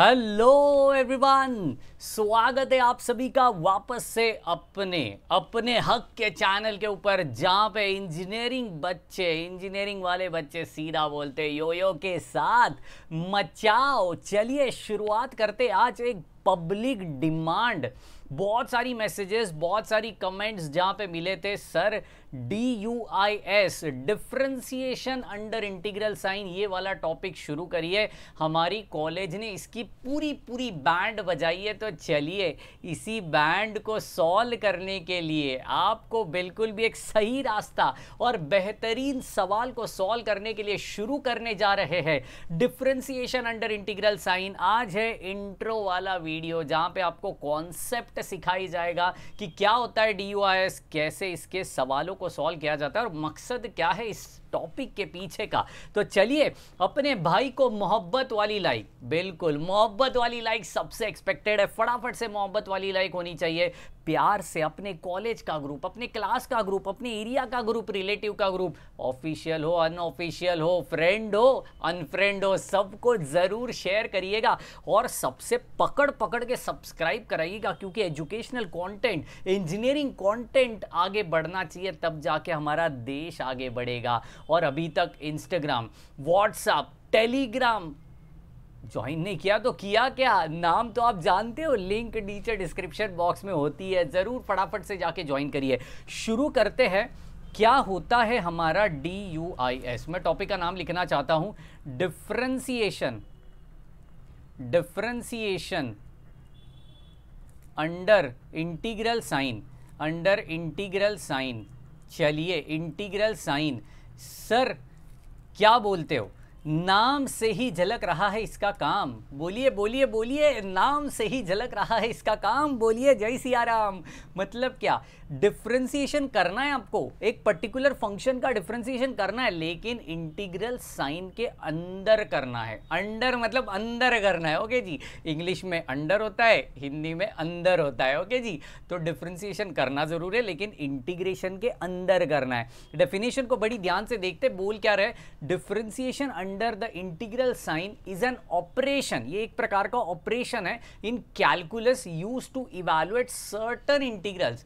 Hello everyone स्वागत है आप सभी का वापस से अपने अपने हक के चैनल के ऊपर जहाँ पे इंजीनियरिंग बच्चे इंजीनियरिंग वाले बच्चे सीधा बोलते यो यो के साथ मचाओ चलिए शुरुआत करते आज एक पब्लिक डिमांड बहुत सारी मैसेजेस बहुत सारी कमेंट्स जहाँ पे मिले थे sir D U I S differentiation under integral sign ये वाला टॉपिक शुरू करिए हमारी कॉलेज ने इसकी पूरी पूरी बैंड बजाई है तो चलिए इसी बैंड को सॉल्व करने के लिए आपको बिल्कुल भी एक सही रास्ता और बेहतरीन सवाल को सॉल्व करने के लिए शुरू करने जा रहे हैं डिफ्रेंसिएशन अंडर इंटीग्रल साइन आज है इंट्रो वाला वीडियो जहाँ पे आपको कॉन्सेप्ट सिखाई जाएगा कि क्या होता है डी यू आई एस कैसे इसके सवालों को सॉल्व किया जाता है और मकसद क्या है इस टॉपिक के पीछे का तो चलिए अपने भाई को मोहब्बत वाली लाइक बिल्कुल मोहब्बत वाली लाइक सबसे एक्सपेक्टेड है फटाफट से मोहब्बत वाली लाइक होनी चाहिए प्यार से अपने कॉलेज का ग्रुप अपने क्लास का ग्रुप अपने एरिया का ग्रुप रिलेटिव का ग्रुप ऑफिशियल हो अनऑफिशियल हो फ्रेंड हो अनफ्रेंड हो सबको ज़रूर शेयर करिएगा और सबसे पकड़ पकड़ के सब्सक्राइब कराइएगा क्योंकि एजुकेशनल कंटेंट इंजीनियरिंग कंटेंट आगे बढ़ना चाहिए तब जाके हमारा देश आगे बढ़ेगा और अभी तक इंस्टाग्राम व्हाट्सअप टेलीग्राम ज्वाइन नहीं किया तो किया क्या नाम तो आप जानते हो लिंक नीचे डिस्क्रिप्शन बॉक्स में होती है ज़रूर फटाफट से जाके ज्वाइन करिए शुरू करते हैं क्या होता है हमारा डी यू आई एस मैं टॉपिक का नाम लिखना चाहता हूँ differentiation differentiation under integral sign under integral sign चलिए इंटीग्रल साइन सर क्या बोलते हो नाम से ही झलक रहा है इसका काम बोलिए बोलिए बोलिए नाम से ही झलक रहा है इसका काम बोलिए जय राम मतलब क्या डिफ्रेंसिएशन करना है आपको एक पर्टिकुलर फंक्शन का डिफ्रेंसिएशन करना है लेकिन इंटीग्रल साइन के अंदर करना है अंडर मतलब अंदर करना है ओके जी इंग्लिश में अंडर होता है हिंदी में अंदर होता है ओके जी तो डिफ्रेंसिएशन करना ज़रूर है लेकिन इंटीग्रेशन के अंदर करना है डेफिनेशन को बड़ी ध्यान से देखते बोल क्या रहे differentiation under the integral sign is an operation ये एक प्रकार का ऑपरेशन है in calculus use to evaluate certain integrals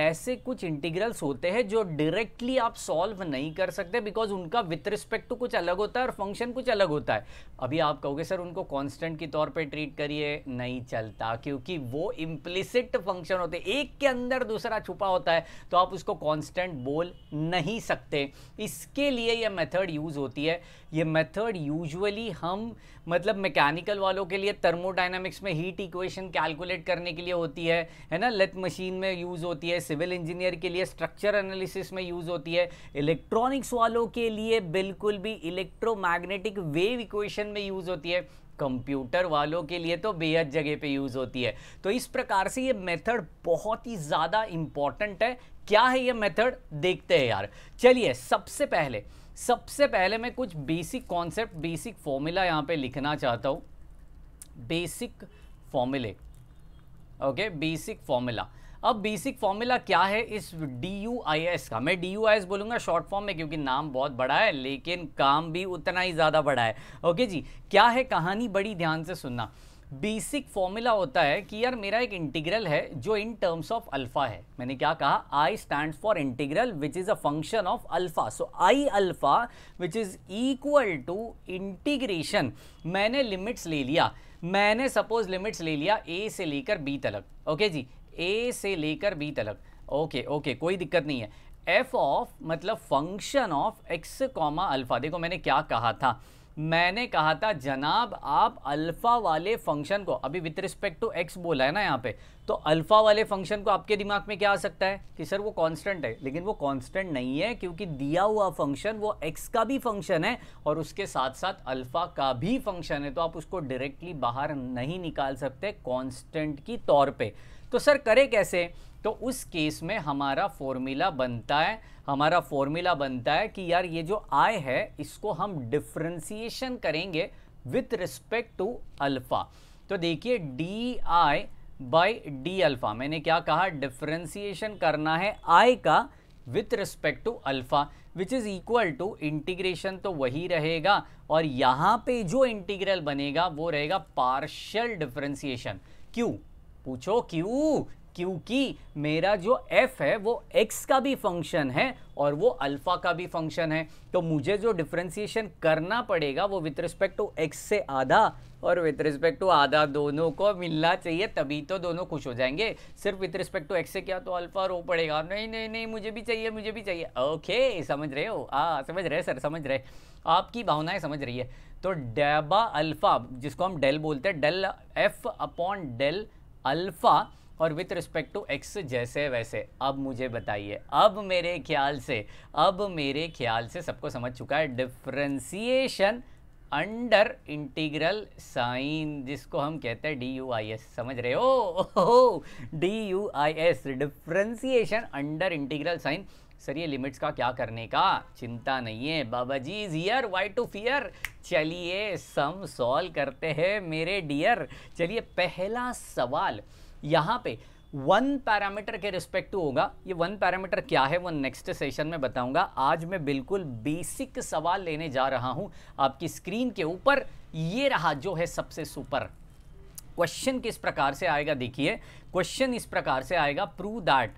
ऐसे कुछ इंटीग्रल्स होते हैं जो डायरेक्टली आप सॉल्व नहीं कर सकते बिकॉज उनका विथ रिस्पेक्ट टू कुछ अलग होता है और फंक्शन कुछ अलग होता है अभी आप कहोगे सर उनको कांस्टेंट के तौर पे ट्रीट करिए नहीं चलता क्योंकि वो इम्प्लिसिट फंक्शन होते हैं एक के अंदर दूसरा छुपा होता है तो आप उसको कॉन्स्टेंट बोल नहीं सकते इसके लिए यह मेथड यूज़ होती है ये मेथड यूजुअली हम मतलब मैकेनिकल वालों के लिए थर्मोडाइनमिक्स में हीट इक्वेशन कैलकुलेट करने के लिए होती है है ना लेथ मशीन में यूज़ होती है सिविल इंजीनियर के लिए स्ट्रक्चर एनालिसिस में यूज़ होती है इलेक्ट्रॉनिक्स वालों के लिए बिल्कुल भी इलेक्ट्रोमैग्नेटिक वेव इक्वेशन में यूज़ होती है कंप्यूटर वालों के लिए तो बेहद जगह पे यूज़ होती है तो इस प्रकार से ये मेथड बहुत ही ज़्यादा इंपॉर्टेंट है क्या है ये मेथड देखते हैं यार चलिए सबसे पहले सबसे पहले मैं कुछ बेसिक कॉन्सेप्ट बेसिक फॉर्मूला यहां पे लिखना चाहता हूं बेसिक फॉर्मूले ओके बेसिक फॉर्मूला अब बेसिक फॉर्मूला क्या है इस डी यू आई एस का मैं डी यू आई एस बोलूंगा शॉर्ट फॉर्म में क्योंकि नाम बहुत बड़ा है लेकिन काम भी उतना ही ज़्यादा बड़ा है ओके जी क्या है कहानी बड़ी ध्यान से सुनना बेसिक फॉर्मूला होता है कि यार मेरा एक इंटीग्रल है जो इन टर्म्स ऑफ अल्फा है मैंने क्या कहा I stand for integral which is a function of alpha so I alpha which is equal to integration मैंने लिमिट्स ले लिया मैंने सपोज लिमिट्स ले लिया ए से लेकर बी तलक ओके जी ए से लेकर बी तलक ओके ओके कोई दिक्कत नहीं है एफ ऑफ मतलब function of x comma alpha देखो मैंने क्या कहा था मैंने कहा था जनाब आप अल्फ़ा वाले फंक्शन को अभी विथ रिस्पेक्ट टू एक्स बोला है ना यहाँ पे तो अल्फ़ा वाले फंक्शन को आपके दिमाग में क्या आ सकता है कि सर वो कांस्टेंट है लेकिन वो कांस्टेंट नहीं है क्योंकि दिया हुआ फंक्शन वो एक्स का भी फंक्शन है और उसके साथ साथ अल्फ़ा का भी फंक्शन है तो आप उसको डायरेक्टली बाहर नहीं निकाल सकते कॉन्स्टेंट की तौर पर तो सर करें कैसे तो उस केस में हमारा फॉर्मूला बनता है हमारा फॉर्मूला बनता है कि यार ये जो आय है इसको हम डिफ्रेंसीशन करेंगे विथ रिस्पेक्ट टू अल्फ़ा तो देखिए d I by d alpha मैंने क्या कहा डिफ्रेंसीशन करना है आय का with respect to alpha which is equal to integration तो वही रहेगा और यहाँ पे जो इंटीग्रल बनेगा वो रहेगा पार्शियल डिफ्रेंसीशन क्यों पूछो क्यों क्योंकि मेरा जो f है वो x का भी फंक्शन है और वो अल्फ़ा का भी फंक्शन है तो मुझे जो डिफ्रेंसिएशन करना पड़ेगा वो विथ रिस्पेक्ट टू एक्स से आधा और विथ रिस्पेक्ट टू आधा दोनों को मिलना चाहिए तभी तो दोनों खुश हो जाएंगे सिर्फ विथ रिस्पेक्ट टू एक्स से क्या तो अल्फ़ा रो पड़ेगा नहीं नहीं नहीं मुझे भी चाहिए मुझे भी चाहिए ओके समझ रहे हो हाँ समझ रहे सर समझ रहे आपकी भावनाएं समझ रही है तो डेबा अल्फ़ा जिसको हम डेल बोलते हैं del f upon del alpha और विथ रिस्पेक्ट टू एक्स जैसे वैसे अब मुझे बताइए अब मेरे ख्याल से अब मेरे ख्याल से सबको समझ चुका है डिफ्रेंसीशन अंडर इंटीग्रल साइन जिसको हम कहते हैं डी यू आई एस समझ रहे हो D U I S differentiation under integral sign sir ये लिमिट्स का क्या करने का चिंता नहीं है बाबा जी is here why to fear चलिए सम सॉल्व करते हैं मेरे डियर चलिए पहला सवाल यहाँ पे वन पैरामीटर के रिस्पेक्ट टू होगा ये वन पैरामीटर क्या है वो नेक्स्ट सेशन में बताऊंगा आज मैं बिल्कुल बेसिक सवाल लेने जा रहा हूं आपकी स्क्रीन के ऊपर ये रहा जो है सबसे सुपर क्वेश्चन किस प्रकार से आएगा देखिए क्वेश्चन इस प्रकार से आएगा प्रूव दैट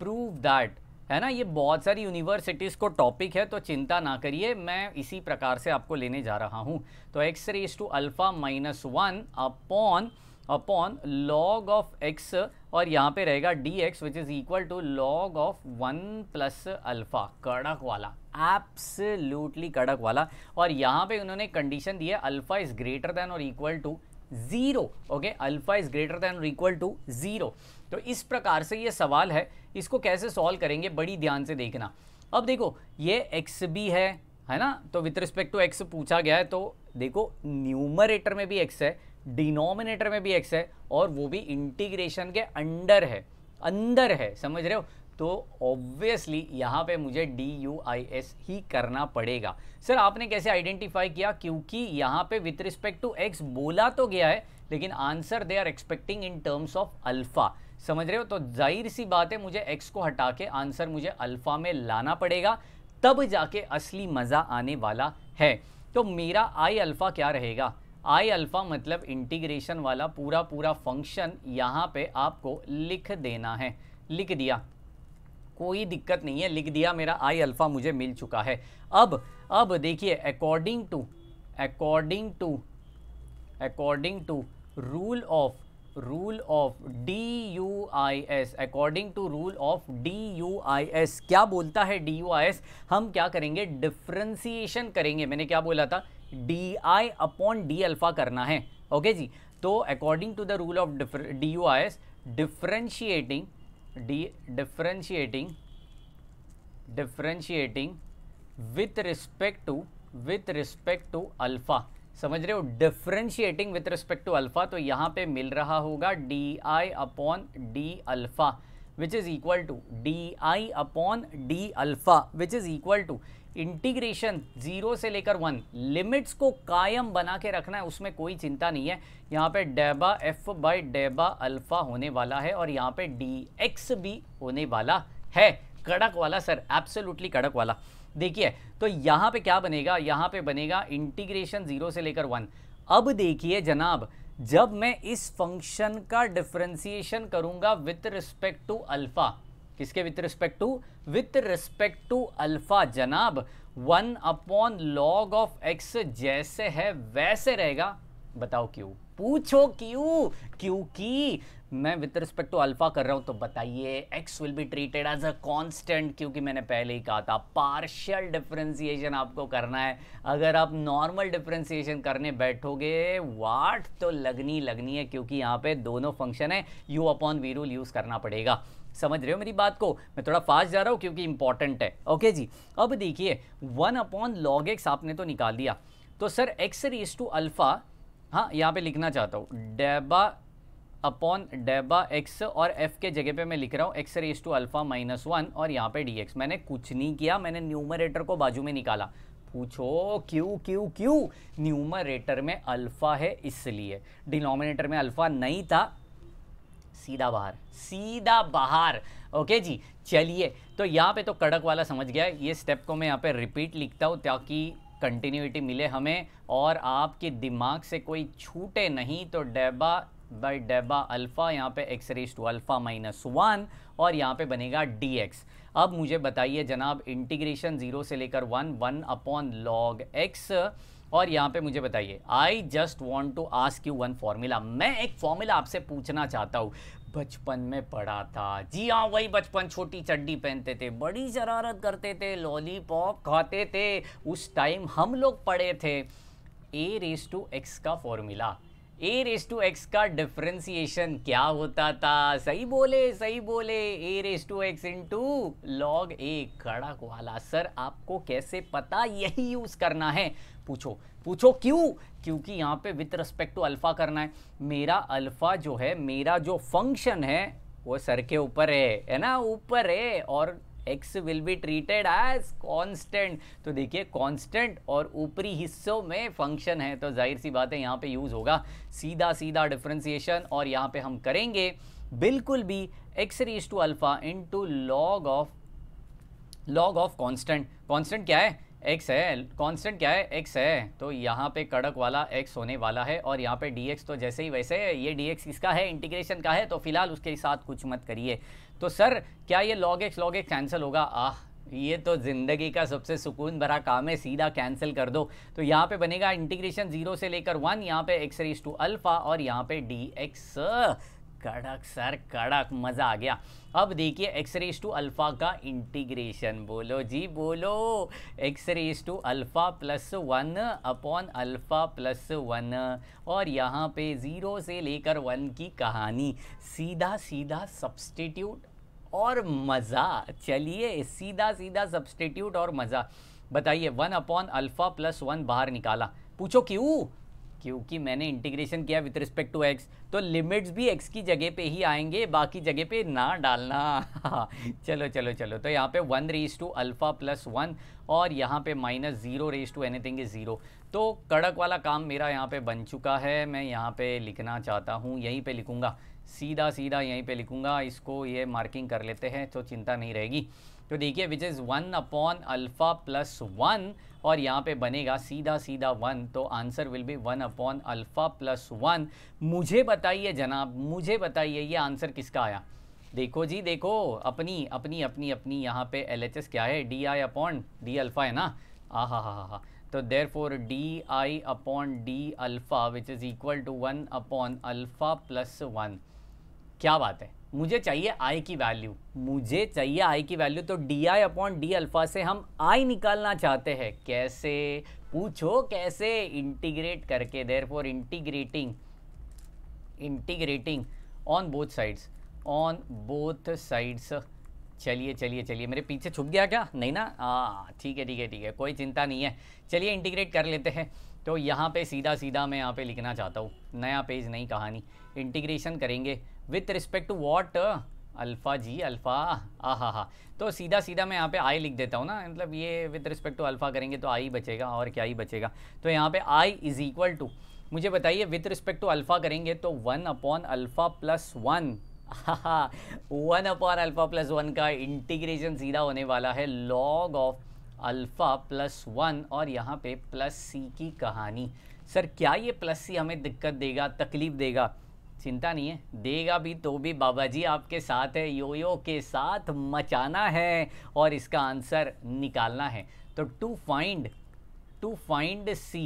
प्रूव दैट है ना ये बहुत सारी यूनिवर्सिटीज़ को टॉपिक है तो चिंता ना करिए मैं इसी प्रकार से आपको लेने जा रहा हूँ तो x raise to alpha minus one upon upon log of x और यहाँ पे रहेगा d x which is equal to log of one plus alpha कड़क वाला एप्सल्यूटली कड़क वाला और यहाँ पे उन्होंने कंडीशन दी है अल्फ़ा इज़ ग्रेटर दैन और equal to zero okay alpha is greater than और इक्वल टू ज़ीरो तो इस प्रकार से ये सवाल है इसको कैसे सॉल्व करेंगे बड़ी ध्यान से देखना अब देखो ये एक्स भी है है ना तो विथ रिस्पेक्ट टू एक्स पूछा गया है तो देखो न्यूमरेटर में भी एक्स है डिनोमिनेटर में भी एक्स है और वो भी इंटीग्रेशन के अंडर है अंदर है समझ रहे हो तो ऑब्वियसली यहाँ पे मुझे डी यू आई एस ही करना पड़ेगा सर आपने कैसे आइडेंटिफाई किया क्योंकि यहाँ पे विथ रिस्पेक्ट टू एक्स बोला तो गया है लेकिन answer they are expecting in terms of alpha समझ रहे हो तो जाहिर सी बात है मुझे एक्स को हटा के आंसर मुझे अल्फ़ा में लाना पड़ेगा तब जाके असली मज़ा आने वाला है तो मेरा आई अल्फ़ा क्या रहेगा आई अल्फ़ा मतलब इंटीग्रेशन वाला पूरा पूरा फंक्शन यहाँ पे आपको लिख देना है लिख दिया कोई दिक्कत नहीं है लिख दिया मेरा आई अल्फ़ा मुझे मिल चुका है अब अब देखिए according to according to according to rule of rule of D U I S according to rule of D U I S क्या बोलता है डी यू आई एस हम क्या करेंगे डिफ्रेंसीशन करेंगे मैंने क्या बोला था d I upon d alpha करना है ओके okay जी तो according to the rule of D U I S differentiating d differentiating differentiating with respect to with respect to alpha समझ रहे हो differentiating with respect to alpha तो यहाँ पे मिल रहा होगा d I upon d alpha which is equal to d I upon d alpha which is equal to integration zero से लेकर वन लिमिट्स को कायम बना के रखना है उसमें कोई चिंता नहीं है यहाँ पे डेबा एफ बाई डेबा अल्फ़ा होने वाला है और यहाँ पे डी एक्स भी होने वाला है कड़क वाला सर एब्सोल्युटली कड़क वाला देखिए तो यहां पे क्या बनेगा यहां पे बनेगा इंटीग्रेशन जीरो से लेकर वन अब देखिए जनाब जब मैं इस फंक्शन का डिफ्रेंसिएशन करूंगा विथ रिस्पेक्ट टू अल्फ़ा किसके with respect to with respect to alpha जनाब one upon log of x जैसे है वैसे रहेगा बताओ क्यों पूछो क्यों क्योंकि मैं विद रिस्पेक्ट टू अल्फ़ा कर रहा हूँ तो बताइए x will be treated as a constant क्योंकि मैंने पहले ही कहा था पार्शियल डिफ्रेंसिएशन आपको करना है अगर आप नॉर्मल डिफ्रेंसिएशन करने बैठोगे वाट तो लगनी लगनी है क्योंकि यहाँ पे दोनों फंक्शन है u upon v rule use करना पड़ेगा समझ रहे हो मेरी बात को मैं थोड़ा फास्ट जा रहा हूँ क्योंकि इंपॉर्टेंट है ओके जी अब देखिए वन अपॉन लॉग एक्स आपने तो निकाल दिया तो sir x raise to alpha हाँ यहाँ पे लिखना चाहता हूँ डेबा अपॉन डेबा एक्स और एफ के जगह पे मैं लिख रहा हूँ x raise to alpha minus one और यहाँ पे डी एक्स मैंने कुछ नहीं किया मैंने न्यूमरेटर को बाजू में निकाला पूछो क्यों क्यों क्यों न्यूमरेटर में अल्फ़ा है इसलिए डिनोमिनेटर में अल्फ़ा नहीं था सीधा बाहर सीधा बाहर ओके जी चलिए तो यहाँ पे तो कड़क वाला समझ गया ये स्टेप को मैं यहाँ पे रिपीट लिखता हूँ ताकि कंटिन्यूटी मिले हमें और आपके दिमाग से कोई छूटे नहीं तो डेबा बाई डेबा अल्फ़ा यहाँ पे x raise to alpha minus one और यहाँ पे बनेगा डी एक्स अब मुझे बताइए जनाब इंटीग्रेशन ज़ीरो से लेकर one one upon log x और यहाँ पे मुझे बताइए I just want to ask you one formula मैं एक फॉर्मूला आपसे पूछना चाहता हूँ बचपन में पढ़ा था जी हाँ वही बचपन छोटी चड्डी पहनते थे बड़ी शरारत करते थे लॉलीपॉप खाते थे उस टाइम हम लोग पढ़े थे ए रेस टू एक्स का formula a raise to x का डिफ्रेंसिएशन क्या होता था सही बोले सही बोले a raise to x into log a कड़क वाला सर आपको कैसे पता यही यूज़ करना है पूछो पूछो क्यों क्योंकि यहाँ पे विथ रिस्पेक्ट टू अल्फ़ा करना है मेरा अल्फ़ा जो है मेरा जो फंक्शन है वो सर के ऊपर है है ना ऊपर है और x will be treated as constant. तो देखिए constant और ऊपरी हिस्सों में फंक्शन है तो जाहिर सी बात है यहाँ पे यूज़ होगा सीधा सीधा डिफ्रेंसीशन और यहाँ पे हम करेंगे बिल्कुल भी x raise to alpha into log of log of constant constant क्या है एक्स है कॉन्स्टेंट क्या है एक्स है तो यहाँ पे कड़क वाला एक्स होने वाला है और यहाँ पे dx तो जैसे ही वैसे ये dx किसका है इंटीग्रेशन का है तो फिलहाल उसके साथ कुछ मत करिए तो सर क्या ये log x log x cancel होगा आह ये तो ज़िंदगी का सबसे सुकून भरा काम है सीधा कैंसिल कर दो तो यहाँ पे बनेगा इंटीग्रेशन जीरो से लेकर वन यहाँ पे एक्स रेस टू अल्फ़ा और यहाँ पे डी एक्स कड़क सर कड़क मज़ा आ गया अब देखिए एक्स रेस टू अल्फ़ा का इंटीग्रेशन बोलो जी बोलो x raise to alpha plus one upon alpha plus one और यहाँ पे ज़ीरो से लेकर वन की कहानी सीधा सीधा सब्स्टिट्यूट और मज़ा चलिए सीधा सीधा सब्सटीट्यूट और मज़ा बताइए one upon alpha plus one बाहर निकाला पूछो क्यों क्योंकि मैंने इंटीग्रेशन किया विथ रिस्पेक्ट टू एक्स तो लिमिट्स भी एक्स की जगह पे ही आएंगे बाकी जगह पे ना डालना चलो चलो चलो तो यहाँ पे one raise to alpha plus one और यहाँ पे minus zero raise to anything is zero तो कड़क वाला काम मेरा यहाँ पे बन चुका है मैं यहाँ पे लिखना चाहता हूँ यहीं पर लिखूँगा सीधा सीधा यहीं पे लिखूंगा इसको ये मार्किंग कर लेते हैं तो चिंता नहीं रहेगी तो देखिए which is one upon alpha plus one और यहाँ पे बनेगा सीधा सीधा वन तो answer will be one upon alpha plus one मुझे बताइए जनाब मुझे बताइए ये आंसर किसका आया देखो जी देखो अपनी अपनी अपनी अपनी यहाँ पे एल एच एस क्या है d I upon d alpha है ना आ हा हा हा हा तो therefore d I upon d alpha which is equal to one upon alpha plus one क्या बात है मुझे चाहिए आई की वैल्यू मुझे चाहिए आई की वैल्यू तो d I upon d alpha से हम आई निकालना चाहते हैं कैसे पूछो कैसे इंटीग्रेट करके therefore integrating integrating on both sides on both sides चलिए चलिए चलिए मेरे पीछे छुप गया क्या नहीं ना हाँ ठीक है ठीक है ठीक है कोई चिंता नहीं है चलिए इंटीग्रेट कर लेते हैं तो यहाँ पे सीधा सीधा मैं यहाँ पे लिखना चाहता हूँ नया पेज नई कहानी इंटीग्रेशन करेंगे with respect to what alpha जी अल्फ़ा आ हा हा तो सीधा सीधा मैं यहाँ पे आई लिख देता हूँ ना मतलब ये विद रिस्पेक्ट टू अल्फ़ा करेंगे तो आई बचेगा और क्या ही बचेगा तो यहाँ पे आई इज़ इक्वल टू मुझे बताइए विथ रिस्पेक्ट टू अल्फ़ा करेंगे तो one upon alpha plus one one upon alpha plus one का इंटीग्रेशन सीधा होने वाला है log of alpha plus one और यहाँ पे प्लस सी की कहानी सर क्या ये प्लस सी हमें दिक्कत देगा तकलीफ़ देगा चिंता नहीं है देगा भी तो भी बाबा जी आपके साथ है यो यो के साथ मचाना है और इसका आंसर निकालना है तो to find to find C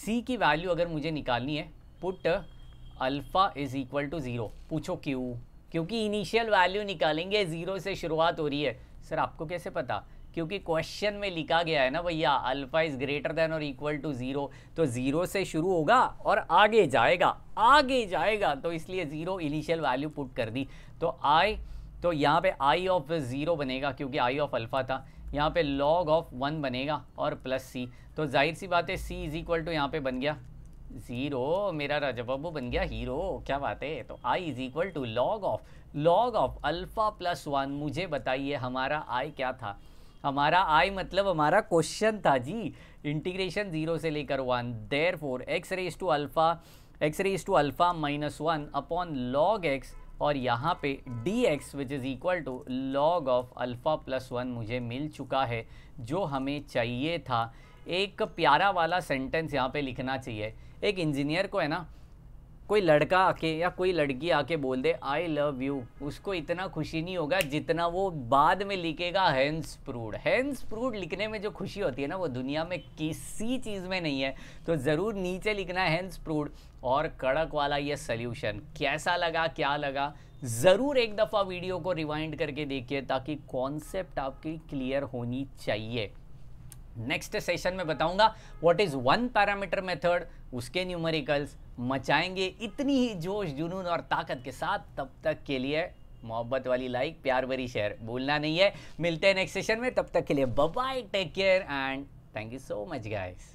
C की वैल्यू अगर मुझे निकालनी है put alpha is equal to zero पूछो क्यों क्योंकि इनिशियल वैल्यू निकालेंगे ज़ीरो से शुरुआत हो रही है सर आपको कैसे पता क्योंकि क्वेश्चन में लिखा गया है ना भैया अल्फा इज ग्रेटर देन और इक्वल टू ज़ीरो तो ज़ीरो से शुरू होगा और आगे जाएगा आगे जाएगा तो इसलिए ज़ीरो इनिशियल वैल्यू पुट कर दी तो आई तो यहाँ पे आई ऑफ ज़ीरो बनेगा क्योंकि आई ऑफ अल्फ़ा था यहाँ पे लॉग ऑफ वन बनेगा और प्लस सी तो जाहिर सी बात है सी इज इक्वल टू यहाँ पे बन गया ज़ीरो मेरा राजा बाबू बन गया हीरो क्या बात है तो I is equal to log of log of alpha plus one मुझे बताइए हमारा आई क्या था हमारा आई मतलब हमारा क्वेश्चन था जी इंटीग्रेशन जीरो से लेकर one therefore x raise to alpha x raise to alpha minus one upon log x और यहाँ पे d x which is equal to log of alpha plus one मुझे मिल चुका है जो हमें चाहिए था एक प्यारा वाला सेंटेंस यहाँ पे लिखना चाहिए एक इंजीनियर को है ना कोई लड़का आके या कोई लड़की आके बोल दे आई लव यू उसको इतना खुशी नहीं होगा जितना वो बाद में लिखेगा हैंस प्रूड हैंस प्रूड लिखने में जो खुशी होती है ना वो दुनिया में किसी चीज़ में नहीं है तो ज़रूर नीचे लिखना हैंस प्रूड और कड़क वाला ये सल्यूशन कैसा लगा क्या लगा ज़रूर एक दफ़ा वीडियो को रिवाइंड करके देखिए ताकि कॉन्सेप्ट आपकी क्लियर होनी चाहिए नेक्स्ट सेशन में बताऊंगा what is one parameter method उसके न्यूमेरिकल्स मचाएंगे इतनी ही जोश जुनून और ताकत के साथ तब तक के लिए मोहब्बत वाली लाइक प्यार भरी शेयर भूलना नहीं है मिलते हैं नेक्स्ट सेशन में तब तक के लिए bye take care and thank you so much guys